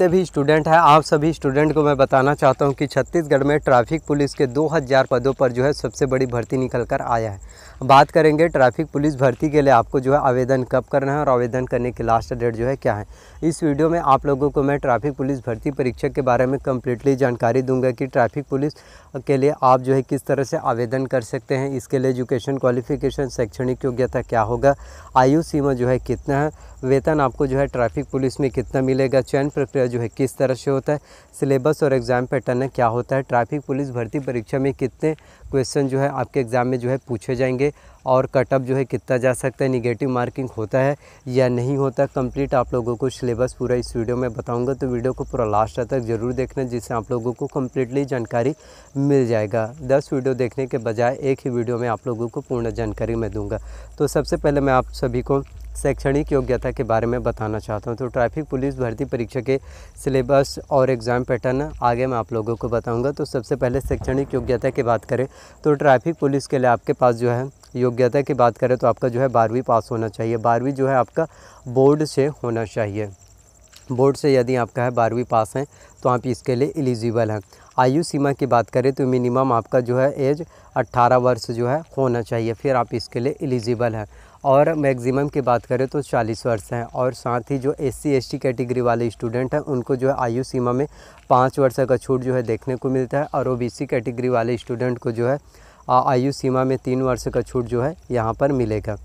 जितने भी स्टूडेंट हैं आप सभी स्टूडेंट को मैं बताना चाहता हूं कि छत्तीसगढ़ में ट्रैफिक पुलिस के 2000 पदों पर जो है सबसे बड़ी भर्ती निकल कर आया है बात करेंगे ट्रैफिक पुलिस भर्ती के लिए आपको जो है आवेदन कब करना है और आवेदन करने की लास्ट डेट जो है क्या है इस वीडियो में आप लोगों को मैं ट्रैफिक पुलिस भर्ती परीक्षा के बारे में कम्प्लीटली जानकारी दूंगा कि ट्रैफिक पुलिस के लिए आप जो है किस तरह से आवेदन कर सकते हैं इसके लिए एजुकेशन क्वालिफिकेशन शैक्षणिक योग्यता क्या होगा आयु सीमा जो है कितना है वेतन आपको जो है ट्रैफिक पुलिस में कितना मिलेगा चयन प्रक्रिया जो है किस तरह से होता है सिलेबस और एग्ज़ाम पैटर्न क्या होता है ट्रैफिक पुलिस भर्ती परीक्षा में कितने क्वेश्चन जो है आपके एग्ज़ाम में जो है पूछे जाएंगे और कटअप जो है कितना जा सकता है निगेटिव मार्किंग होता है या नहीं होता कंप्लीट आप लोगों को सिलेबस पूरा इस वीडियो में बताऊंगा तो वीडियो को पूरा लास्ट तक ज़रूर देखना जिससे आप लोगों को कम्प्लीटली जानकारी मिल जाएगा दस वीडियो देखने के बजाय एक ही वीडियो में आप लोगों को पूर्ण जानकारी मैं दूँगा तो सबसे पहले मैं आप सभी को शैक्षणिक योग्यता के बारे में बताना चाहता हूँ तो ट्रैफिक पुलिस भर्ती परीक्षा के सिलेबस और एग्ज़ाम पैटर्न आगे मैं आप लोगों को बताऊँगा तो सबसे पहले शैक्षणिक योग्यता की बात करें तो ट्रैफिक पुलिस के लिए आपके पास जो है योग्यता की बात करें तो आपका जो है बारहवीं पास होना चाहिए बारहवीं जो है आपका बोर्ड से होना चाहिए बोर्ड से यदि आपका है बारहवीं पास है तो आप इसके लिए एलिजिबल हैं आयु सीमा की बात करें तो मिनिमम आपका जो है एज 18 वर्ष जो है होना चाहिए फिर आप इसके लिए एलिजिबल हैं और मैक्सिमम की बात करें तो 40 वर्ष हैं और साथ ही जो S C S T category वाले स्टूडेंट हैं उनको जो है आयु सीमा में पाँच वर्ष का छूट जो है देखने को मिलता है और ओ बी सी कैटेगरी वाले स्टूडेंट को जो है आयु सीमा में तीन वर्ष का छूट जो है यहाँ पर मिलेगा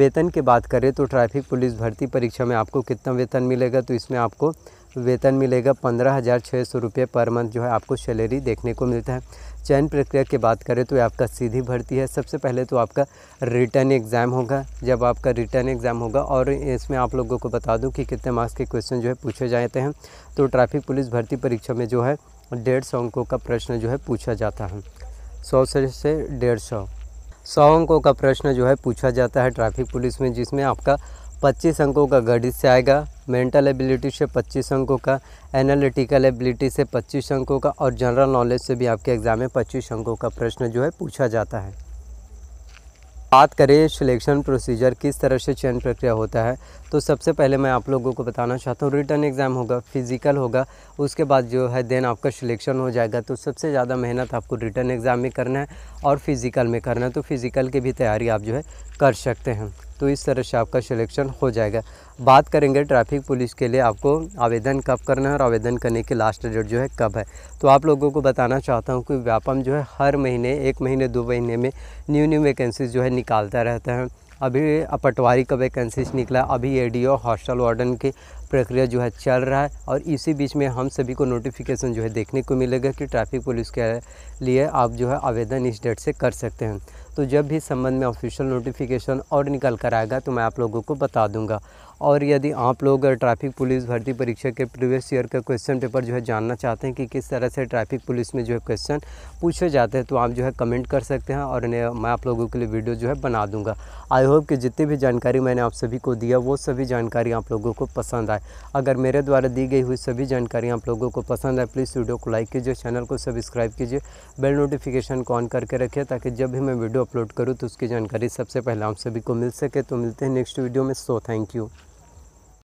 वेतन की बात करें तो ट्रैफिक पुलिस भर्ती परीक्षा में आपको कितना वेतन मिलेगा तो इसमें आपको वेतन मिलेगा पंद्रह हज़ार छः सौ रुपये पर मंथ जो है आपको सैलरी देखने को मिलता है चयन प्रक्रिया की बात करें तो आपका सीधी भर्ती है सबसे पहले तो आपका रिटर्न एग्ज़ाम होगा जब आपका रिटर्न एग्ज़ाम होगा और इसमें आप लोगों को बता दूं कि कितने मार्क्स के क्वेश्चन जो है पूछे जाते हैं तो ट्रैफिक पुलिस भर्ती परीक्षा में जो है डेढ़ सौ अंकों का प्रश्न जो है पूछा जाता है सौ से से डेढ़ सौ सौ अंकों का प्रश्न जो है पूछा जाता है ट्रैफिक पुलिस में जिसमें आपका पच्चीस अंकों का गणित से आएगा मेंटल एबिलिटी से पच्चीस अंकों का एनालिटिकल एबिलिटी से पच्चीस अंकों का और जनरल नॉलेज से भी आपके एग्ज़ाम में पच्चीस अंकों का प्रश्न जो है पूछा जाता है बात करें सिलेक्शन प्रोसीजर किस तरह से चयन प्रक्रिया होता है तो सबसे पहले मैं आप लोगों को बताना चाहता हूँ रिटर्न एग्ज़ाम होगा फिज़िकल होगा उसके बाद जो है देन आपका सिलेक्शन हो जाएगा तो सबसे ज़्यादा मेहनत आपको रिटर्न एग्ज़ाम में करना है और फिज़िकल में करना है तो फिज़िकल की भी तैयारी आप जो है कर सकते हैं तो इस तरह से आपका सिलेक्शन हो जाएगा बात करेंगे ट्रैफिक पुलिस के लिए आपको आवेदन कब करना है और आवेदन करने की लास्ट डेट जो है कब है तो आप लोगों को बताना चाहता हूँ कि व्यापम जो है हर महीने एक महीने दो महीने में न्यू न्यू वैकेंसीज जो है निकालता रहता है अभी पटवारी का वैकेंसीज निकला अभी ए ओ हॉस्टल वार्डन की प्रक्रिया जो है चल रहा है और इसी बीच में हम सभी को नोटिफिकेशन जो है देखने को मिलेगा कि ट्रैफिक पुलिस के लिए आप जो है आवेदन इस डेट से कर सकते हैं तो जब भी संबंध में ऑफिशियल नोटिफिकेशन और निकल कर आएगा तो मैं आप लोगों को बता दूंगा और यदि आप लोग ट्रैफिक पुलिस भर्ती परीक्षा के प्रीवियस ईयर का क्वेश्चन पेपर जो है जानना चाहते हैं कि किस तरह से ट्रैफिक पुलिस में जो है क्वेश्चन पूछे जाते हैं तो आप जो है कमेंट कर सकते हैं और मैं आप लोगों के लिए वीडियो जो है बना दूंगा आई होप कि जितनी भी जानकारी मैंने आप सभी को दिया वो सभी जानकारी आप लोगों को पसंद आए अगर मेरे द्वारा दी गई हुई सभी जानकारी आप लोगों को पसंद आए प्लीज़ वीडियो को लाइक कीजिए चैनल को सब्सक्राइब कीजिए बेल नोटिफिकेशन को ऑन करके रखिए ताकि जब भी मैं वीडियो वीडियो अपलोड करूँ तो उसकी जानकारी सबसे पहले आप सभी को मिल सके तो मिलते हैं नेक्स्ट वीडियो में सो थैंक यू